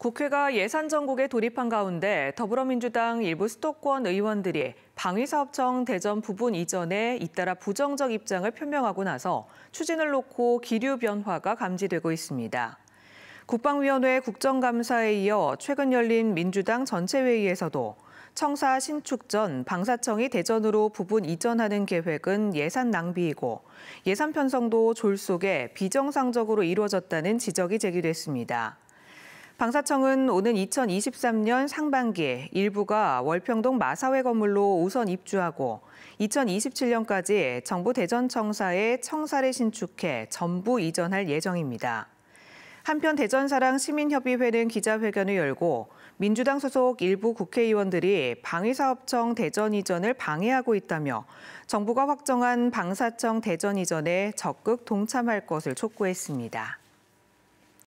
국회가 예산 전국에 돌입한 가운데 더불어민주당 일부 수도권 의원들이 방위사업청 대전 부분 이전에 잇따라 부정적 입장을 표명하고 나서 추진을 놓고 기류 변화가 감지되고 있습니다. 국방위원회 국정감사에 이어 최근 열린 민주당 전체회의에서도 청사 신축 전 방사청이 대전으로 부분 이전하는 계획은 예산 낭비이고 예산 편성도 졸속에 비정상적으로 이루어졌다는 지적이 제기됐습니다. 방사청은 오는 2023년 상반기에 일부가 월평동 마사회 건물로 우선 입주하고 2027년까지 정부 대전청사에 청사를 신축해 전부 이전할 예정입니다. 한편 대전사랑 시민협의회는 기자회견을 열고 민주당 소속 일부 국회의원들이 방위사업청 대전 이전을 방해하고 있다며 정부가 확정한 방사청 대전 이전에 적극 동참할 것을 촉구했습니다.